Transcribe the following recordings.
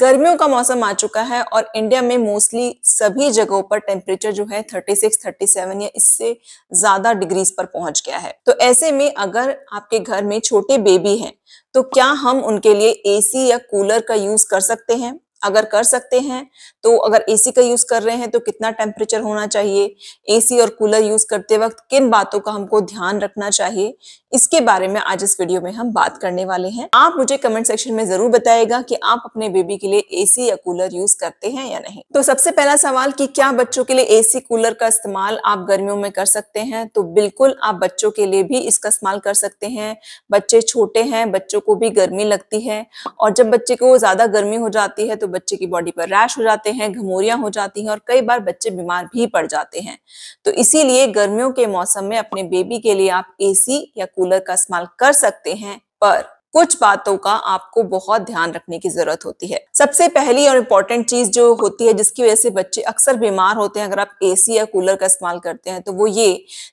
गर्मियों का मौसम आ चुका है और इंडिया में मोस्टली सभी जगहों पर टेम्परेचर जो है 36, 37 या इससे ज्यादा डिग्रीज पर पहुंच गया है तो ऐसे में अगर आपके घर में छोटे बेबी हैं तो क्या हम उनके लिए एसी या कूलर का यूज कर सकते हैं अगर कर सकते हैं तो अगर एसी का यूज कर रहे हैं तो कितना टेम्परेचर होना चाहिए एसी और कूलर यूज करते वक्त किन बातों का हमको ध्यान रखना चाहिए इसके बारे में आज इस वीडियो में हम बात करने वाले हैं आप मुझे कमेंट सेक्शन में जरूर बताएगा कि आप अपने बेबी के लिए एसी या कूलर यूज करते हैं या नहीं तो सबसे पहला सवाल कि क्या बच्चों के लिए एसी कूलर का इस्तेमाल आप गर्मियों में कर सकते हैं तो बिल्कुल आप बच्चों के लिए भी इसका इस्तेमाल कर सकते हैं बच्चे छोटे हैं बच्चों को भी गर्मी लगती है और जब बच्चे को ज्यादा गर्मी हो जाती है तो बच्चे की बॉडी पर रैश हो जाते हैं घमोरियां हो जाती हैं और कई बार बच्चे बीमार भी पड़ जाते हैं तो इसीलिए गर्मियों के मौसम में अपने बेबी के लिए आप एसी या कूलर का इस्तेमाल कर सकते हैं पर कुछ बातों का आपको बहुत ध्यान रखने की जरूरत होती है सबसे पहली और इम्पोर्टेंट चीज जो होती है जिसकी वजह से बच्चे अक्सर बीमार होते हैं अगर आप एसी या कूलर का इस्तेमाल करते हैं तो वो ये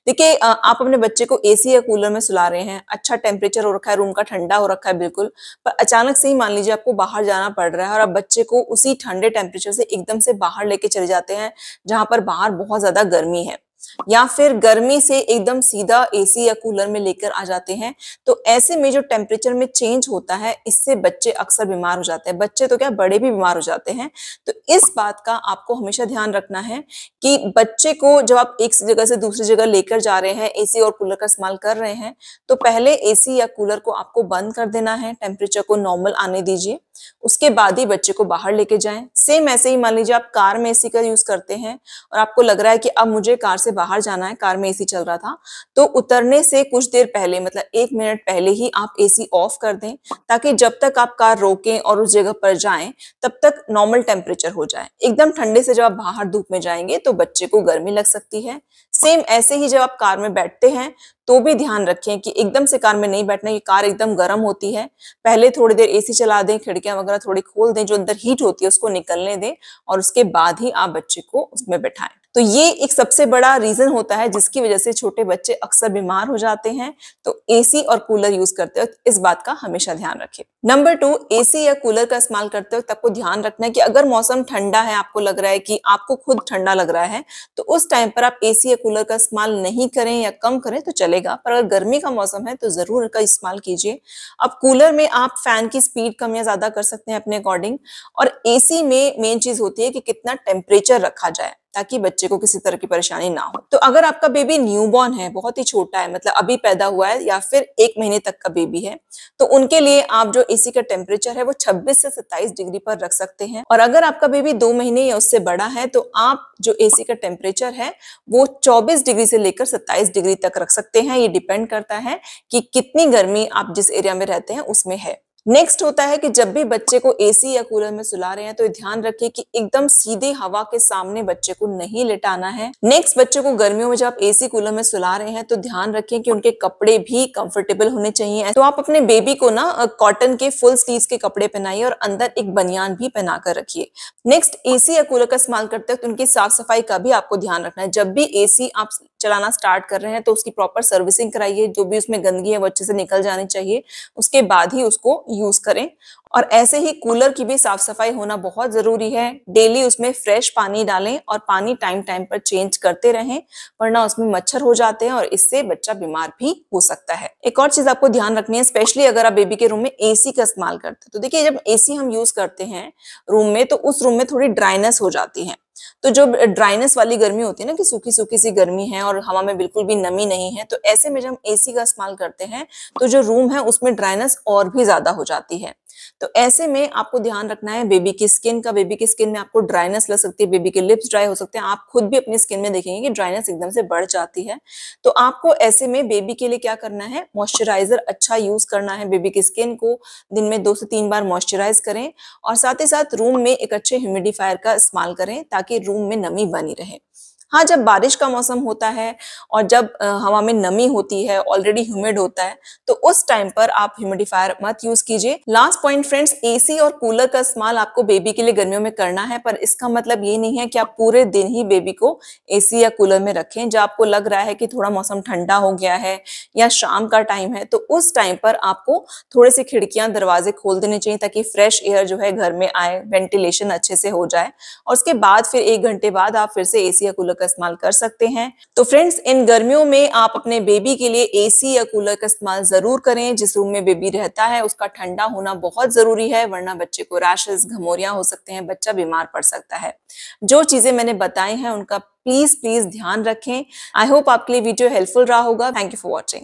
देखिए आप अपने बच्चे को एसी या कूलर में सुला रहे हैं अच्छा टेम्परेचर हो रखा है रूम का ठंडा हो रखा है बिल्कुल पर अचानक से ही मान लीजिए आपको बाहर जाना पड़ रहा है और आप बच्चे को उसी ठंडे टेम्परेचर से एकदम से बाहर लेके चले जाते हैं जहां पर बाहर बहुत ज्यादा गर्मी है या फिर गर्मी से एकदम सीधा एसी या कूलर में लेकर आ जाते हैं तो ऐसे में जो टेम्परेचर में चेंज होता है इससे बच्चे अक्सर बीमार हो जाते हैं बच्चे तो क्या बड़े भी बीमार हो जाते हैं तो इस बात का आपको हमेशा ध्यान रखना है कि बच्चे को जब आप एक जगह से दूसरी जगह लेकर जा रहे हैं एसी और कूलर का इस्तेमाल कर रहे हैं तो पहले एसी या कूलर को आपको बंद कर देना है टेम्परेचर को नॉर्मल आने दीजिए उसके बाद ही बच्चे को बाहर लेके जाएं सेम ऐसे ही मान लीजिए आप कार में एसी का यूज करते हैं और आपको लग रहा है कि अब मुझे कार से बाहर जाना है कार में एसी चल रहा था तो उतरने से कुछ देर पहले मतलब एक मिनट पहले ही आप एसी ऑफ कर दें ताकि जब तक आप कार रोकें और उस जगह पर जाएं तब तक नॉर्मल टेम्परेचर हो जाए एकदम ठंडे से जब आप बाहर धूप में जाएंगे तो बच्चे को गर्मी लग सकती है सेम ऐसे ही जब आप कार में बैठते हैं तो भी ध्यान रखें कि एकदम से कार में नहीं बैठना ये कार एकदम गर्म होती है पहले थोड़ी देर एसी चला दें खिड़कियां वगैरह थोड़ी खोल दें जो अंदर हीट होती है उसको निकलने दें और उसके बाद ही आप बच्चे को उसमें बैठाएं तो ये एक सबसे बड़ा रीजन होता है जिसकी वजह से छोटे बच्चे अक्सर बीमार हो जाते हैं तो एसी और कूलर यूज करते वक्त इस बात का हमेशा ध्यान रखें नंबर टू एसी या कूलर का इस्तेमाल करते वक्त आपको ध्यान रखना है कि अगर मौसम ठंडा है आपको लग रहा है कि आपको खुद ठंडा लग रहा है तो उस टाइम पर आप एसी या कूलर का इस्तेमाल नहीं करें या कम करें तो चलेगा पर अगर गर्मी का मौसम है तो जरूर का इस्तेमाल कीजिए अब कूलर में आप फैन की स्पीड कम या ज्यादा कर सकते हैं अपने अकॉर्डिंग और एसी में मेन चीज होती है कि कितना टेम्परेचर रखा जाए ताकि बच्चे को किसी तरह की परेशानी ना हो तो अगर आपका बेबी न्यूबॉर्न है बहुत ही छोटा है मतलब अभी पैदा हुआ है या फिर एक महीने तक का बेबी है तो उनके लिए आप जो एसी का टेम्परेचर है वो 26 से 27 डिग्री पर रख सकते हैं और अगर आपका बेबी दो महीने या उससे बड़ा है तो आप जो एसी का टेम्परेचर है वो चौबीस डिग्री से लेकर सत्ताईस डिग्री तक रख सकते हैं ये डिपेंड करता है कि कितनी गर्मी आप जिस एरिया में रहते हैं उसमें है नेक्स्ट होता है कि जब भी बच्चे को एसी या कूलर में सुला रहे हैं तो ध्यान रखिए कि एकदम सीधे हवा के सामने बच्चे को नहीं लिटाना है नेक्स्ट बच्चे को गर्मियों में जब आप एसी कूलर में सुला रहे हैं तो ध्यान रखें कि उनके कपड़े भी कंफर्टेबल होने चाहिए तो आप अपने बेबी को ना कॉटन के फुल स्लीव के कपड़े पहनाइए और अंदर एक बनियान भी पहना कर रखिए नेक्स्ट एसी या कूलर का इस्तेमाल करते वक्त उनकी साफ सफाई का भी आपको ध्यान रखना है जब भी एसी आप चलाना स्टार्ट कर रहे हैं तो उसकी प्रॉपर सर्विसिंग कराइए जो भी उसमें गंदगी है वो अच्छे से निकल जानी चाहिए उसके बाद ही उसको यूज करें और ऐसे ही कूलर की भी साफ सफाई होना बहुत जरूरी है डेली उसमें फ्रेश पानी डालें और पानी टाइम टाइम पर चेंज करते रहें वरना उसमें मच्छर हो जाते हैं और इससे बच्चा बीमार भी हो सकता है एक और चीज आपको ध्यान रखनी है स्पेशली अगर आप बेबी के रूम में एसी का इस्तेमाल करते हैं तो देखिए जब एसी हम यूज करते हैं रूम में तो उस रूम में थोड़ी ड्राइनेस हो जाती है तो जो ड्राइनेस वाली गर्मी होती है ना कि सूखी सूखी सी गर्मी है और हवा में बिल्कुल भी नमी नहीं है तो ऐसे में जब हम एसी का इस्तेमाल करते हैं तो जो रूम है उसमें ड्राइनेस और भी ज्यादा हो जाती है तो ऐसे में आपको ध्यान रखना है बेबी की स्किन का बेबी की स्किन में आपको ड्राइनेस लग सकती है बेबी के लिप्स ड्राई हो सकते हैं आप खुद भी अपनी स्किन में देखेंगे कि ड्राइनेस एकदम से बढ़ जाती है तो आपको ऐसे में बेबी के लिए क्या करना है मॉइस्चराइजर अच्छा यूज करना है बेबी की स्किन को दिन में दो से तीन बार मॉइस्चराइज करें और साथ ही साथ रूम में एक अच्छे ह्यूमिडिफायर का इस्तेमाल करें ताकि रूम में नमी बनी रहे हाँ जब बारिश का मौसम होता है और जब हवा में नमी होती है ऑलरेडी ह्यूमिड होता है तो उस टाइम पर आप ह्यूमिडिफायर मत यूज कीजिए लास्ट पॉइंट फ्रेंड्स एसी और कूलर का इस्तेमाल आपको बेबी के लिए गर्मियों में करना है पर इसका मतलब ये नहीं है कि आप पूरे दिन ही बेबी को एसी या कूलर में रखें जब आपको लग रहा है कि थोड़ा मौसम ठंडा हो गया है या शाम का टाइम है तो उस टाइम पर आपको थोड़े से खिड़कियां दरवाजे खोल देने चाहिए ताकि फ्रेश एयर जो है घर में आए वेंटिलेशन अच्छे से हो जाए और उसके बाद फिर एक घंटे बाद आप फिर से एसी या कूलर का इस्तेमाल कर सकते हैं तो फ्रेंड्स इन गर्मियों में आप अपने बेबी के लिए एसी या कूलर का इस्तेमाल जरूर करें जिस रूम में बेबी रहता है उसका ठंडा होना बहुत जरूरी है वरना बच्चे को रैशेज घमोरिया हो सकते हैं बच्चा बीमार पड़ सकता है जो चीजें मैंने बताई हैं उनका प्लीज प्लीज ध्यान रखें आई होप आपके लिए वीडियो हेल्पफुल रहा होगा थैंक यू फॉर वॉचिंग